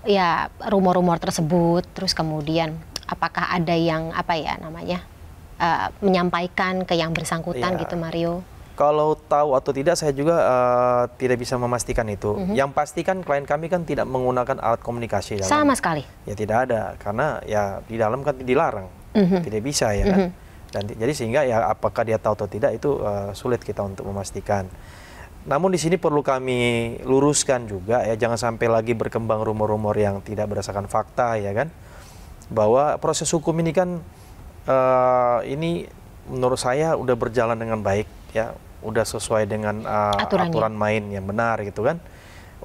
ya rumor-rumor tersebut terus kemudian apakah ada yang apa ya namanya uh, menyampaikan ke yang bersangkutan ya. gitu Mario? Kalau tahu atau tidak saya juga uh, tidak bisa memastikan itu. Mm -hmm. Yang pastikan klien kami kan tidak menggunakan alat komunikasi dalam. Sama sekali. Ya tidak ada karena ya di dalam kan dilarang. Mm -hmm. Tidak bisa ya mm -hmm. kan. Mhm. Dan jadi sehingga ya apakah dia tahu atau tidak itu uh, sulit kita untuk memastikan. Namun di sini perlu kami luruskan juga ya jangan sampai lagi berkembang rumor-rumor yang tidak berdasarkan fakta ya kan bahwa proses hukum ini kan uh, ini menurut saya udah berjalan dengan baik ya udah sesuai dengan uh, aturan main yang benar gitu kan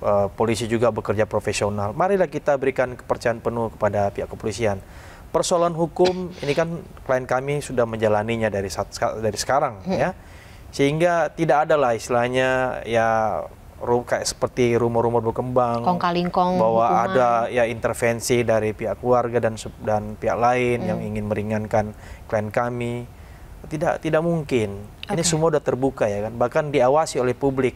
uh, polisi juga bekerja profesional marilah kita berikan kepercayaan penuh kepada pihak kepolisian persoalan hukum ini kan klien kami sudah menjalaninya dari saat, dari sekarang ya. hmm. ya sehingga tidak ada lah istilahnya ya kayak seperti rumor-rumor berkembang kong bahwa hukuman. ada ya intervensi dari pihak keluarga dan dan pihak lain hmm. yang ingin meringankan klien kami tidak tidak mungkin okay. ini semua sudah terbuka ya kan bahkan diawasi oleh publik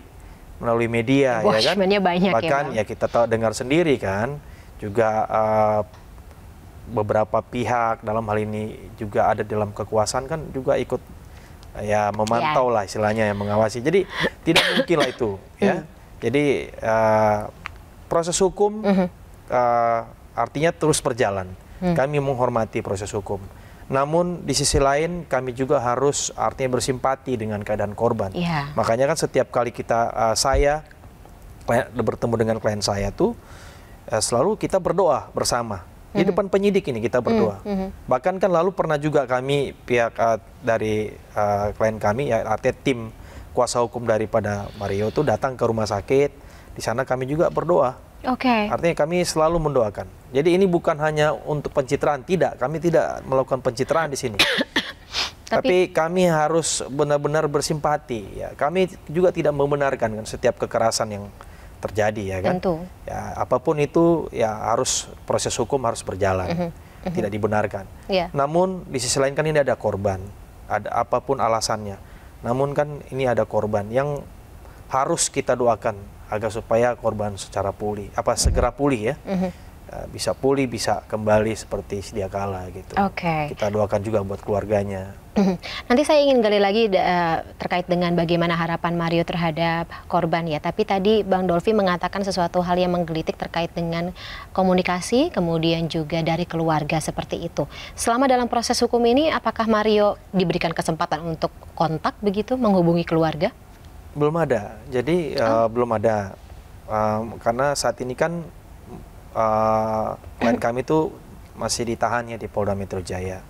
melalui media ya kan banyak ya, bahkan ya, ya kita tahu dengar sendiri kan juga uh, beberapa pihak dalam hal ini juga ada dalam kekuasaan kan juga ikut ya memantau yeah. lah istilahnya ya mengawasi. Jadi tidak *coughs* mungkin lah itu ya. Hmm. Jadi uh, proses hukum mm -hmm. uh, artinya terus berjalan. Mm. Kami menghormati proses hukum. Namun di sisi lain kami juga harus artinya bersimpati dengan keadaan korban. Yeah. Makanya kan setiap kali kita uh, saya klien, bertemu dengan klien saya tuh uh, selalu kita berdoa bersama di depan penyidik ini kita hmm, berdua. Hmm. Bahkan kan lalu pernah juga kami pihak uh, dari uh, klien kami ya artinya tim kuasa hukum daripada Mario itu datang ke rumah sakit. Di sana kami juga berdoa. Oke. Okay. Artinya kami selalu mendoakan. Jadi ini bukan hanya untuk pencitraan, tidak. Kami tidak melakukan pencitraan di sini. *coughs* Tapi, Tapi kami harus benar-benar bersimpati. Ya, kami juga tidak membenarkan setiap kekerasan yang terjadi ya kan. Tentu. Ya apapun itu ya harus proses hukum harus berjalan. Mm -hmm. Mm -hmm. Tidak dibenarkan. Yeah. Namun di sisi lain kan ini ada korban. Ada apapun alasannya. Namun kan ini ada korban yang harus kita doakan agar supaya korban secara pulih apa mm -hmm. segera pulih ya. Mm -hmm Eh, bisa pulih, bisa kembali seperti sedia kala gitu. Oke. Okay. Kita doakan juga buat keluarganya. Mhm. Nanti saya ingin gali lagi uh, terkait dengan bagaimana harapan Mario terhadap korban ya. Tapi tadi Bang Dolfi mengatakan sesuatu hal yang menggelitik terkait dengan komunikasi, kemudian juga dari keluarga seperti itu. Selama dalam proses hukum ini, apakah Mario diberikan kesempatan untuk kontak begitu, menghubungi keluarga? Belum ada. Jadi eh, oh. belum ada. Um, karena saat ini kan uh, klien kami itu masih ditahan ya di Polda Metro Jaya.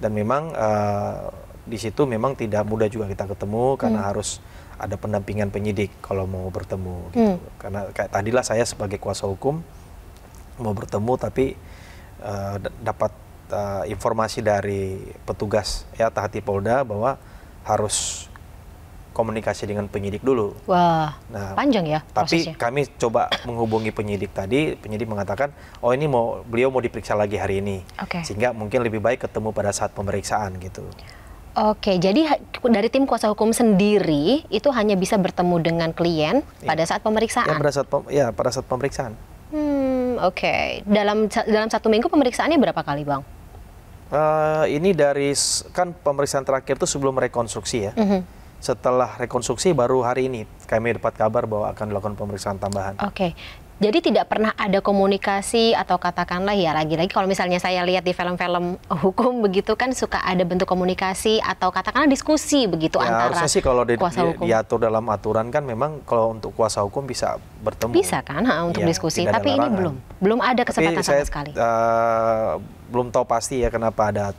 Dan memang uh, di situ memang tidak mudah juga kita ketemu karena hmm. harus ada pendampingan penyidik kalau mau bertemu gitu. Hmm. Karena kayak tadilah saya sebagai kuasa hukum mau bertemu tapi uh, dapat uh, informasi dari petugas ya Tahati Polda bahwa harus komunikasi dengan penyidik dulu. Wah, nah, panjang ya prosesnya. Tapi kami coba menghubungi penyidik tadi, penyidik mengatakan, oh ini mau beliau mau diperiksa lagi hari ini, okay. sehingga mungkin lebih baik ketemu pada saat pemeriksaan gitu. Oke, jadi dari tim kuasa hukum sendiri itu hanya bisa bertemu dengan klien ya. pada saat pemeriksaan. Ya pada saat pem ya pada saat pemeriksaan. Hmm, oke. Okay. Dalam dalam satu minggu pemeriksaannya berapa kali, Bang? Uh, ini dari kan pemeriksaan terakhir itu sebelum rekonstruksi ya. Mm -hmm setelah rekonstruksi baru hari ini kami dapat kabar bahwa akan dilakukan pemeriksaan tambahan. Oke. Okay. Jadi tidak pernah ada komunikasi atau katakanlah ya lagi-lagi kalau misalnya saya lihat di film-film hukum begitu kan suka ada bentuk komunikasi atau katakanlah diskusi begitu ya, antara harusnya sih kalau di, kuasa hukum. Di, diatur dalam aturan kan memang kalau untuk kuasa hukum bisa bertemu. Bisa kan ha, untuk ya, diskusi, tapi ini belum belum ada kesempatan tapi sama sekali. Uh, belum tahu pasti ya kenapa ada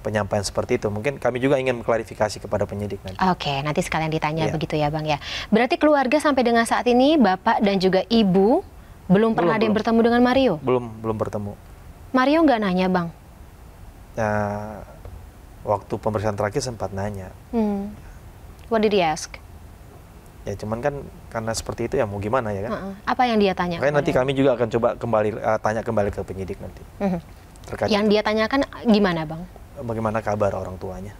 penyampaian seperti itu. Mungkin kami juga ingin mengklarifikasi kepada penyidik nanti. Oke, nanti sekalian ditanya yeah. begitu ya Bang ya. Berarti keluarga sampai dengan saat ini Bapak dan juga Ibu belum pernah belum, ada yang bertemu dengan Mario? Belum, belum bertemu. Mario nggak nanya Bang? Ya, waktu pemeriksaan terakhir sempat nanya. Hmm. What did he ask? Ya cuman kan karena seperti itu ya mau gimana ya kan? Apa yang dia tanya? Makanya nanti kami juga akan coba kembali uh, tanya kembali ke penyidik nanti. Uh Terkait yang itu. dia tanyakan gimana bang? bagaimana kabar orang tuanya?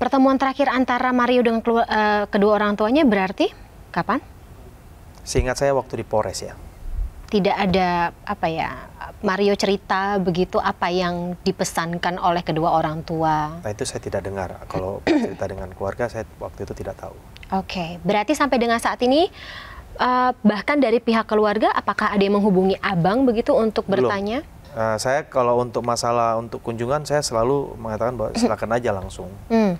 Pertemuan terakhir antara Mario dengan uh, kedua orang tuanya berarti kapan? Seingat saya waktu di Polres ya. Tidak ada apa ya Mario cerita begitu apa yang dipesankan oleh kedua orang tua. Nah itu saya tidak dengar. Kalau *clears throat* cerita dengan keluarga saya waktu itu tidak tahu. Oke, okay. berarti sampai dengan saat ini uh, bahkan dari pihak keluarga apakah ada yang menghubungi abang begitu untuk Belum. bertanya? Uh, saya kalau untuk masalah untuk kunjungan saya selalu mengatakan bahwa mm-hmm. silakan aja langsung. Hmm.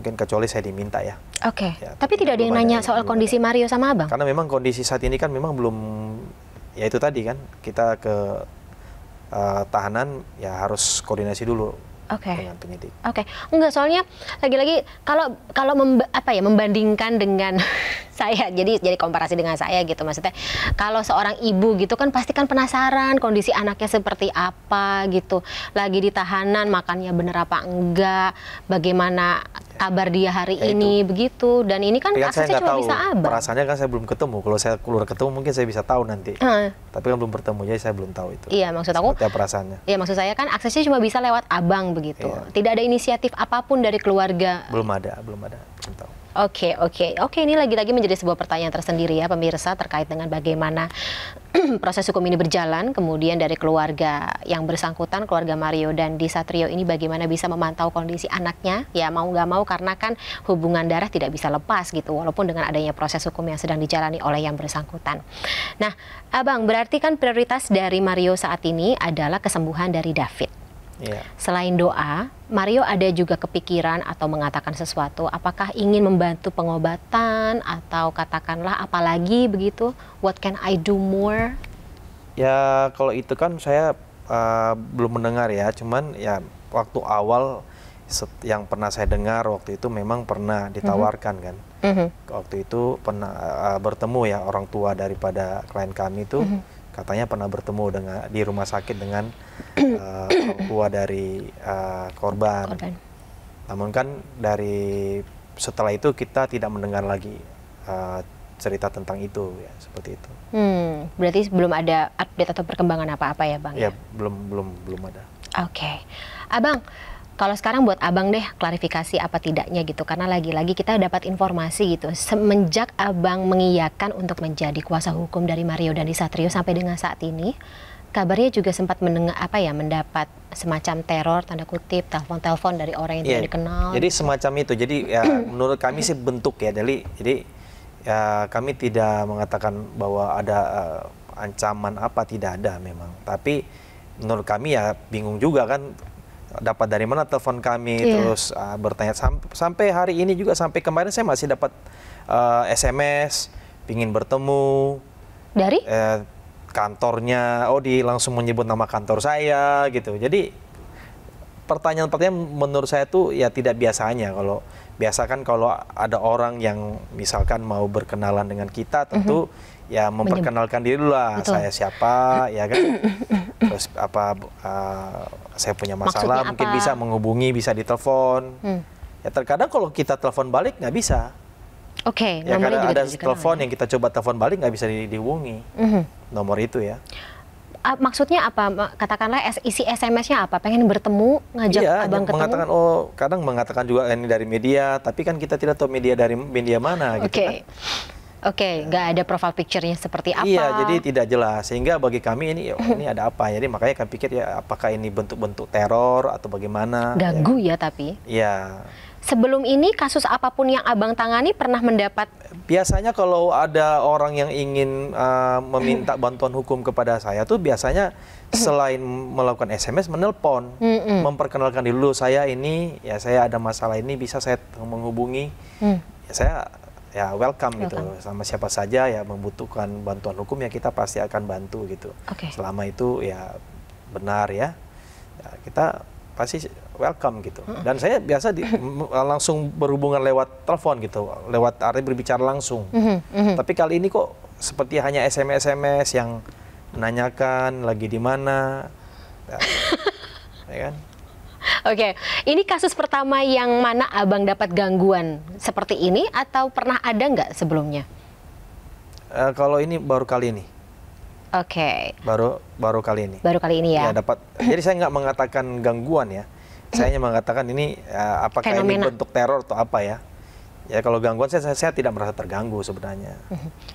Mungkin kecuali saya diminta ya. Oke. Okay. Ya, tapi, tapi tidak ada yang nanya soal kondisi ada. Mario sama Abang. Karena memang kondisi saat ini kan memang belum ya itu tadi kan kita ke uh, tahanan ya harus koordinasi dulu. Oke. Okay. Dengan Oke. Okay. Enggak soalnya lagi-lagi kalau kalau memba, apa ya membandingkan dengan saya jadi jadi komparasi dengan saya gitu maksudnya kalau seorang ibu gitu kan pasti kan penasaran kondisi anaknya seperti apa gitu lagi di tahanan makannya bener apa enggak bagaimana kabar dia hari ya ini begitu dan ini kan aksesnya cuma tahu. bisa abang rasanya kan saya belum ketemu kalau saya keluar ketemu mungkin saya bisa tahu nanti hmm. tapi kan belum bertemu jadi saya belum tahu itu iya maksud aku Seperti perasaannya iya maksud saya kan aksesnya cuma bisa lewat abang begitu iya. tidak ada inisiatif apapun dari keluarga belum ada belum ada belum tahu Oke, okay, oke. Okay. Oke, okay, ini lagi-lagi menjadi sebuah pertanyaan tersendiri ya pemirsa terkait dengan bagaimana *clears throat* proses hukum ini berjalan, kemudian dari keluarga yang bersangkutan, keluarga Mario dan Di Satrio ini bagaimana bisa memantau kondisi anaknya, ya mau nggak mau karena kan hubungan darah tidak bisa lepas gitu, walaupun dengan adanya proses hukum yang sedang dijalani oleh yang bersangkutan. Nah, Abang, berarti kan prioritas dari Mario saat ini adalah kesembuhan dari David. Iya. Selain doa, Mario ada juga kepikiran atau mengatakan sesuatu. Apakah ingin membantu pengobatan atau katakanlah apalagi begitu? What can I do more? Ya kalau itu kan saya uh, belum mendengar ya. Cuman ya waktu awal yang pernah saya dengar waktu itu memang pernah mhm. ditawarkan mm-hmm. kan. Mm-hmm. Waktu itu pernah uh, bertemu ya orang tua daripada klien kami itu. Mm-hmm katanya pernah bertemu dengan di rumah sakit dengan uh, *clears throat* tua dari uh, korban. korban. Namun kan dari setelah itu kita tidak mendengar lagi uh, cerita tentang itu ya seperti itu. Hmm, berarti belum ada update atau perkembangan apa-apa ya bang? Ya, ya belum belum belum ada. Oke, okay. abang kalau sekarang buat abang deh klarifikasi apa tidaknya gitu karena lagi-lagi kita dapat informasi gitu semenjak abang mengiyakan untuk menjadi kuasa hukum dari Mario dan Satrio sampai dengan saat ini kabarnya juga sempat mendengar apa ya mendapat semacam teror tanda kutip telepon-telepon dari orang yang yeah. tidak dikenal jadi semacam itu jadi ya, *clears throat* menurut kami sih bentuk ya jadi jadi ya, kami tidak mengatakan bahwa ada uh, ancaman apa tidak ada memang tapi menurut kami ya bingung juga kan dapat dari mana telepon kami yeah. terus uh, bertanya Samp sampai hari ini juga sampai kemarin saya masih dapat uh, ah, SMS pingin bertemu dari uh, kantornya oh di langsung menyebut nama kantor saya gitu jadi pertanyaan-pertanyaan menurut saya tuh ya tidak biasanya kalau biasakan kalau ada orang yang misalkan mau berkenalan dengan kita tentu mm -hmm ya memperkenalkan diri dulu lah Betul. saya siapa ya kan *coughs* terus apa uh, saya punya masalah Maksudnya mungkin apa? bisa menghubungi bisa ditelepon hmm. ya terkadang kalau kita telepon balik nggak bisa oke okay, ya karena ada telepon ya. yang kita coba telepon balik nggak bisa dihubungi mm -hmm. nomor itu ya maksudnya apa? Katakanlah isi SMS-nya apa? Pengen bertemu, ngajak iya, abang ketemu? mengatakan, oh kadang mengatakan juga eh, ini dari media, tapi kan kita tidak tahu media dari media mana okay. gitu kan. Oke, okay, nggak ada profile picture-nya seperti apa. Iya, jadi tidak jelas. Sehingga bagi kami ini, oh, ini ada apa? Ya? Jadi makanya kami pikir ya apakah ini bentuk-bentuk teror atau bagaimana? Ganggu ya, ya tapi. Iya. Sebelum ini kasus apapun yang abang tangani pernah mendapat? Biasanya kalau ada orang yang ingin uh, meminta *clears throat* bantuan hukum kepada saya tuh biasanya *clears throat* selain melakukan SMS menelpon, mm -mm. memperkenalkan dulu saya ini, ya saya ada masalah ini bisa saya menghubungi. Mm. Ya, saya ya welcome, gitu. welcome gitu sama siapa saja ya membutuhkan bantuan hukum ya kita pasti akan bantu gitu. Okay. Selama itu ya benar ya, ya kita pasti welcome gitu. Dan saya biasa di, *laughs* langsung berhubungan lewat telepon gitu, lewat artinya berbicara langsung. Mm -hmm. Tapi kali ini kok seperti hanya SMS SMS yang menanyakan lagi di mana, ya, *laughs* ya kan? Oke, okay. ini kasus pertama yang mana abang dapat gangguan seperti ini atau pernah ada nggak sebelumnya? Uh, kalau ini baru kali ini. Oke. Okay. Baru baru kali ini. Baru kali ini ya. Ya dapat. jadi saya nggak mengatakan gangguan ya. Saya hanya mengatakan ini uh, apakah Fenomena. ini bentuk teror atau apa ya? Ya kalau gangguan saya saya, saya tidak merasa terganggu sebenarnya.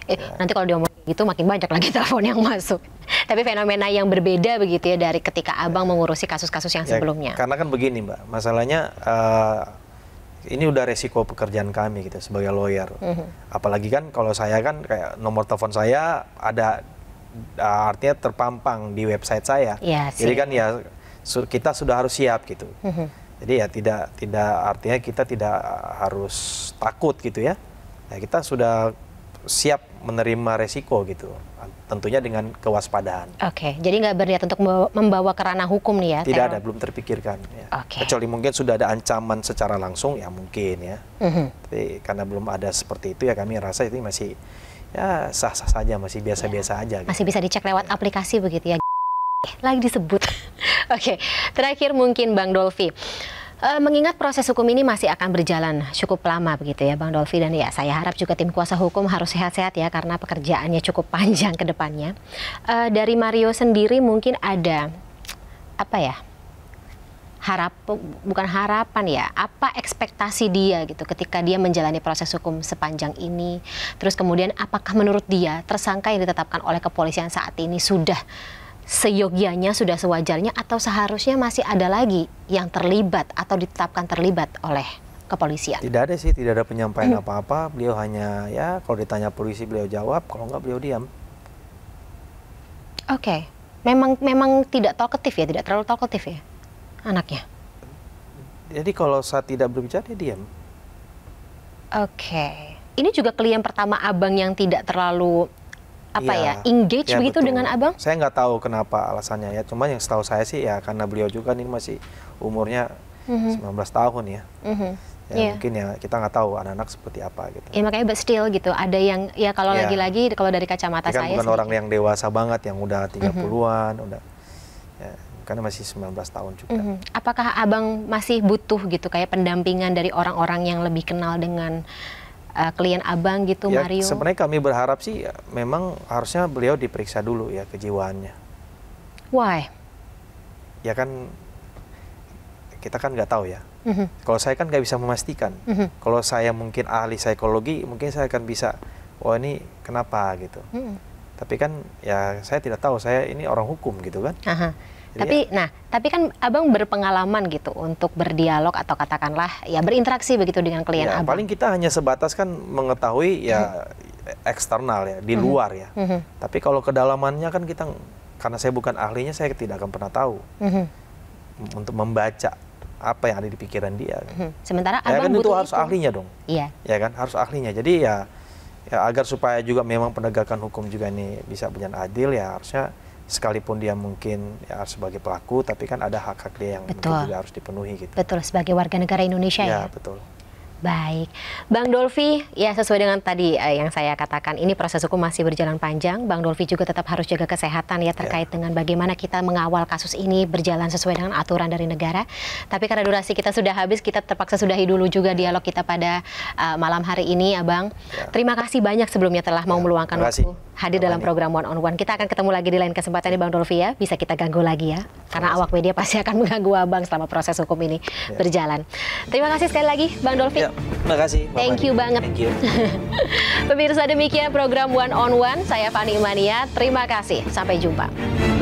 Eh, ya. Nanti kalau diomongin gitu makin banyak lagi telepon yang masuk tapi fenomena yang berbeda begitu ya dari ketika abang mengurusi kasus-kasus yang ya, sebelumnya. karena kan begini mbak, masalahnya uh, ini udah resiko pekerjaan kami gitu ya, sebagai lawyer. Mm -hmm. Apalagi kan kalau saya kan kayak nomor telepon saya ada uh, artinya terpampang di website saya. Ya, Jadi kan ya kita sudah harus siap gitu. Mm -hmm. Jadi ya tidak tidak artinya kita tidak harus takut gitu ya. Ya kita sudah siap menerima resiko gitu tentunya dengan kewaspadaan. Oke, okay. jadi nggak berniat untuk membawa ke ranah hukum nih ya? Tidak teror. ada, belum terpikirkan. Ya. Okay. Kecuali mungkin sudah ada ancaman secara langsung ya mungkin ya. Mm -hmm. Tapi karena belum ada seperti itu ya kami rasa itu masih ya sah-sah saja, masih biasa-biasa ya. aja. Gitu. Masih bisa dicek lewat ya. aplikasi begitu ya? Lagi disebut. *laughs* Oke, okay. terakhir mungkin Bang Dolfi. Eh, mengingat proses hukum ini masih akan berjalan cukup lama begitu ya Bang Dolfi dan ya saya harap juga tim kuasa hukum harus sehat-sehat ya karena pekerjaannya cukup *laughs* panjang ke depannya. E, dari Mario sendiri mungkin ada apa ya? harap bukan harapan ya apa ekspektasi dia gitu ketika dia menjalani proses hukum sepanjang ini terus kemudian apakah menurut dia tersangka yang ditetapkan oleh kepolisian saat ini sudah seyogianya sudah sewajarnya atau seharusnya masih ada lagi yang terlibat atau ditetapkan terlibat oleh kepolisian? Tidak ada sih, tidak ada penyampaian hmm. apa-apa. Hmm. Beliau hanya ya kalau ditanya polisi beliau jawab, kalau enggak beliau diam. Oke, okay. memang memang tidak talkatif ya, tidak terlalu talkatif ya anaknya. Jadi kalau saya tidak berbicara dia diam. Oke. Okay. Ini juga klien pertama abang yang tidak terlalu apa ya, ya engage ya, begitu betul. dengan abang? Saya nggak tahu kenapa alasannya ya. Cuma yang setahu saya sih ya karena beliau juga ini masih umurnya mm -hmm. 19 tahun ya. Mm -hmm ya yeah. mungkin ya kita nggak tahu anak-anak seperti apa gitu. Ya makanya but still gitu ada yang ya kalau yeah. lagi-lagi kalau dari kacamata kan saya bukan orang yang dewasa banget yang udah 30-an mm -hmm. udah ya, karena masih 19 tahun juga. Mm -hmm. Apakah Abang masih butuh gitu kayak pendampingan dari orang-orang yang lebih kenal dengan uh, klien abang gitu ya, Mario? Sebenarnya kami berharap sih ya, memang harusnya beliau diperiksa dulu ya kejiwaannya. Why? Ya kan kita kan nggak tahu ya. Mm-hmm. Kalau saya kan nggak bisa memastikan. Mm-hmm. Kalau saya mungkin ahli psikologi, mungkin saya akan bisa, oh ini kenapa gitu. Mm-hmm. Tapi kan ya saya tidak tahu, saya ini orang hukum gitu kan. Aha. Iya. tapi ya. nah, tapi kan Abang berpengalaman gitu untuk berdialog atau katakanlah ya berinteraksi begitu dengan klien ya, Abang. paling kita hanya sebatas kan mengetahui ya hmm. eksternal ya, di hmm. luar ya. Hmm. Tapi kalau kedalamannya kan kita karena saya bukan ahlinya saya tidak akan pernah tahu. Hmm. Untuk membaca apa yang ada di pikiran dia. Hmm. Sementara ya kan abang kan butuh itu harus itu. ahlinya dong. Iya. Ya kan harus ahlinya. Jadi ya, ya agar supaya juga memang penegakan hukum juga ini bisa berjalan adil ya harusnya sekalipun dia mungkin ya, sebagai pelaku tapi kan ada hak hak dia yang betul. juga harus dipenuhi gitu. Betul sebagai warga negara Indonesia ya. Ya betul. Baik, Bang Dolfi, ya sesuai dengan tadi eh, yang saya katakan, ini proses hukum masih berjalan panjang. Bang Dolfi juga tetap harus jaga kesehatan ya terkait ya. dengan bagaimana kita mengawal kasus ini berjalan sesuai dengan aturan dari negara. Tapi karena durasi kita sudah habis, kita terpaksa sudahi dulu juga dialog kita pada uh, malam hari ini, Abang. Ya, ya. Terima kasih banyak sebelumnya telah mau ya, meluangkan waktu hadir dalam program One on One. Kita akan ketemu lagi di lain kesempatan ya. Bang Dolfi ya. Bisa kita ganggu lagi ya, karena awak media pasti akan mengganggu Abang selama proses hukum ini ya. berjalan. Terima kasih sekali lagi, Bang Dolfi. Ya. Terima kasih, Bapak Thank you Adi. banget. Thank you. *laughs* Pemirsa demikian program One on One, saya Fani Imania. Terima kasih. Sampai jumpa.